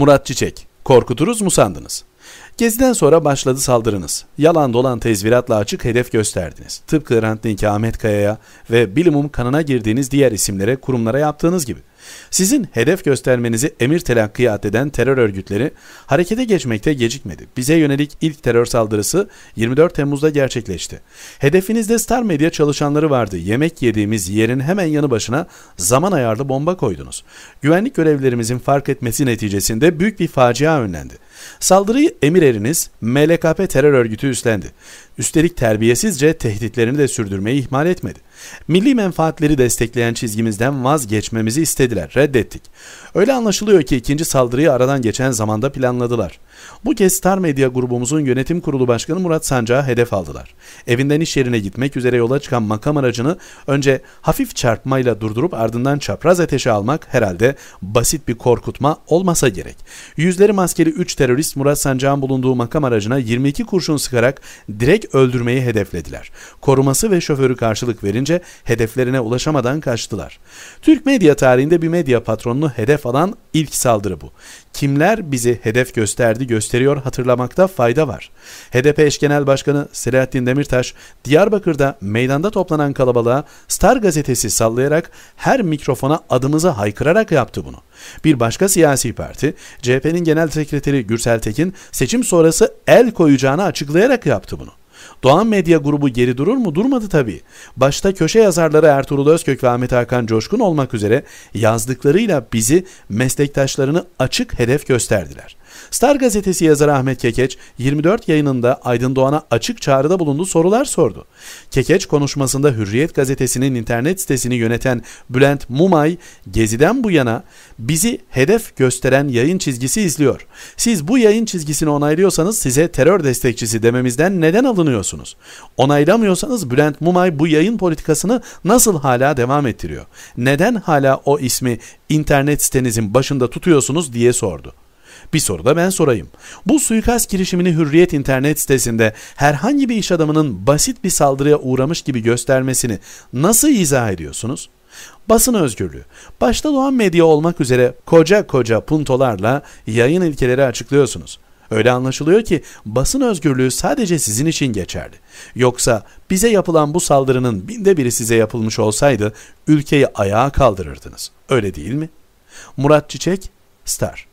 Murat Çiçek, korkuturuz mu sandınız? Geziden sonra başladı saldırınız. Yalan dolan tezviratla açık hedef gösterdiniz. Tıpkı Rant'taki Ahmet Kaya'ya ve bilimum kanına girdiğiniz diğer isimlere, kurumlara yaptığınız gibi. Sizin hedef göstermenizi emir telakkiyat eden terör örgütleri harekete geçmekte gecikmedi. Bize yönelik ilk terör saldırısı 24 Temmuz'da gerçekleşti. Hedefinizde Star Medya çalışanları vardı. Yemek yediğimiz yerin hemen yanı başına zaman ayarlı bomba koydunuz. Güvenlik görevlerimizin fark etmesi neticesinde büyük bir facia önlendi. Saldırıyı emir eriniz MLKP terör örgütü üstlendi. Üstelik terbiyesizce tehditlerini de sürdürmeyi ihmal etmedi. Milli menfaatleri destekleyen çizgimizden vazgeçmemizi istediler, reddettik. Öyle anlaşılıyor ki ikinci saldırıyı aradan geçen zamanda planladılar. Bu kez Star Medya grubumuzun yönetim kurulu başkanı Murat Sancağı hedef aldılar. Evinden iş yerine gitmek üzere yola çıkan makam aracını önce hafif çarpmayla durdurup ardından çapraz ateşe almak herhalde basit bir korkutma olmasa gerek. Yüzleri maskeli 3 terörist Murat Sancağ'ın bulunduğu makam aracına 22 kurşun sıkarak direkt öldürmeyi hedeflediler. Koruması ve şoförü karşılık verince hedeflerine ulaşamadan kaçtılar. Türk medya tarihinde bir medya patronunu hedef alan ilk saldırı bu kimler bizi hedef gösterdi gösteriyor hatırlamakta fayda var. HDP eş genel başkanı Selahattin Demirtaş Diyarbakır'da meydanda toplanan kalabalığa Star gazetesi sallayarak her mikrofona adımızı haykırarak yaptı bunu. Bir başka siyasi parti CHP'nin genel sekreteri Gürsel Tekin seçim sonrası el koyacağını açıklayarak yaptı bunu. Doğan Medya grubu geri durur mu? Durmadı tabii. Başta köşe yazarları Ertuğrul Özkök ve Ahmet Hakan Coşkun olmak üzere yazdıklarıyla bizi meslektaşlarını açık hedef gösterdiler. Star gazetesi yazarı Ahmet Kekeç 24 yayınında Aydın Doğan'a açık çağrıda bulundu sorular sordu. Kekeç konuşmasında Hürriyet gazetesinin internet sitesini yöneten Bülent Mumay geziden bu yana bizi hedef gösteren yayın çizgisi izliyor. Siz bu yayın çizgisini onaylıyorsanız size terör destekçisi dememizden neden alınıyorsunuz? Onaylamıyorsanız Bülent Mumay bu yayın politikasını nasıl hala devam ettiriyor? Neden hala o ismi internet sitenizin başında tutuyorsunuz diye sordu. Bir soru da ben sorayım. Bu suikast girişimini Hürriyet internet sitesinde herhangi bir iş adamının basit bir saldırıya uğramış gibi göstermesini nasıl izah ediyorsunuz? Basın özgürlüğü. Başta doğan medya olmak üzere koca koca puntolarla yayın ilkeleri açıklıyorsunuz. Öyle anlaşılıyor ki basın özgürlüğü sadece sizin için geçerli. Yoksa bize yapılan bu saldırının binde biri size yapılmış olsaydı ülkeyi ayağa kaldırırdınız. Öyle değil mi? Murat Çiçek, Star.